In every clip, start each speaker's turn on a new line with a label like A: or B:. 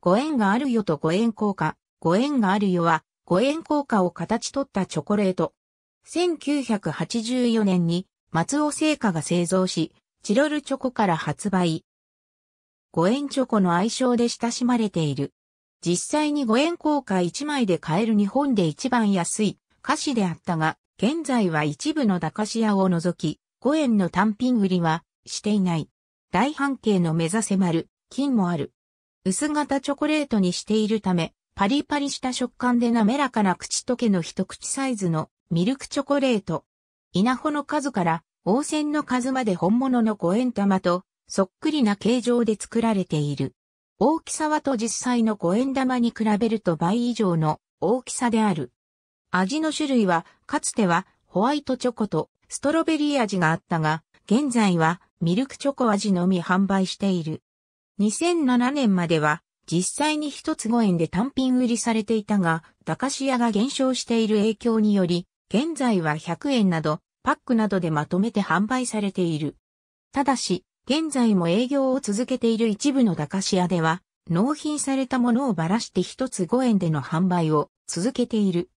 A: ご縁があるよとご縁効果、ご縁があるよは、ご縁効果を形取ったチョコレート。1984年に、松尾製菓が製造し、チロルチョコから発売。ご縁チョコの愛称で親しまれている。実際にご縁効果1枚で買える日本で一番安い菓子であったが、現在は一部の駄菓子屋を除き、五円の単品売りはしていない。大半径の目指せまる、金もある。薄型チョコレートにしているため、パリパリした食感で滑らかな口溶けの一口サイズのミルクチョコレート。稲穂の数から応泉の数まで本物の五円玉とそっくりな形状で作られている。大きさはと実際の五円玉に比べると倍以上の大きさである。味の種類はかつてはホワイトチョコとストロベリー味があったが、現在はミルクチョコ味のみ販売している。2007年までは実際に一つ5円で単品売りされていたが、駄菓子屋が減少している影響により、現在は100円など、パックなどでまとめて販売されている。ただし、現在も営業を続けている一部の駄菓子屋では、納品されたものをばらして一つ5円での販売を続けている。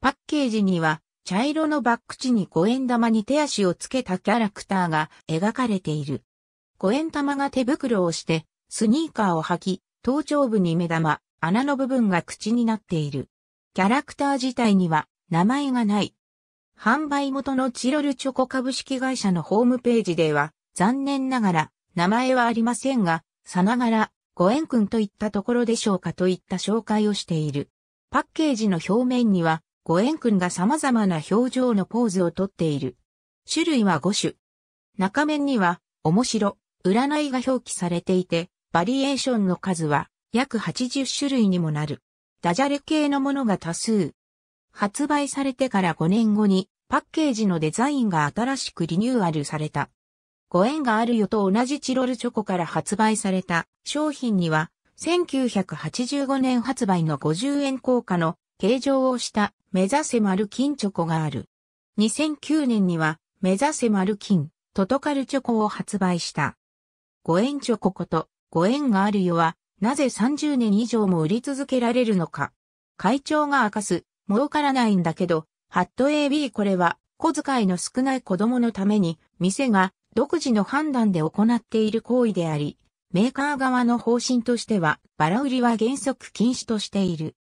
A: パッケージには、茶色のバック地に5円玉に手足をつけたキャラクターが描かれている。5円玉が手袋をしてスニーカーを履き、頭頂部に目玉、穴の部分が口になっている。キャラクター自体には名前がない。販売元のチロルチョコ株式会社のホームページでは、残念ながら名前はありませんが、さながら、ご縁くんといったところでしょうかといった紹介をしている。パッケージの表面には、ご縁くんが様々な表情のポーズをとっている。種類は5種。中面には、面白、占いが表記されていて、バリエーションの数は約80種類にもなる。ダジャレ系のものが多数。発売されてから5年後にパッケージのデザインが新しくリニューアルされた。ご縁があるよと同じチロルチョコから発売された商品には1985年発売の50円硬貨の形状をした目指せ丸金チョコがある。2009年には目指せ丸金トトカルチョコを発売した。ご縁チョコことご縁があるよは、なぜ30年以上も売り続けられるのか。会長が明かす、儲からないんだけど、ハット AB これは、小遣いの少ない子供のために、店が独自の判断で行っている行為であり、メーカー側の方針としては、バラ売りは原則禁止としている。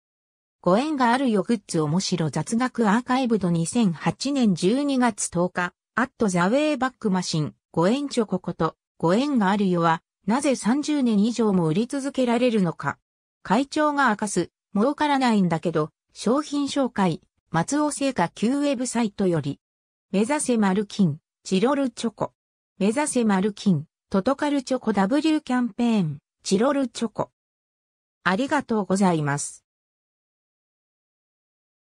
A: ご縁があるよグッズ面白雑学アーカイブド2008年12月10日、アットザウェイバックマシン、ご縁チョコこと、ご縁があるよは、なぜ30年以上も売り続けられるのか。会長が明かす、儲からないんだけど、商品紹介、松尾製菓旧ウェブサイトより。目指せマルキン、チロルチョコ。目指せマルキン、トトカルチョコ W キャンペーン、チロルチョコ。ありがとうございます。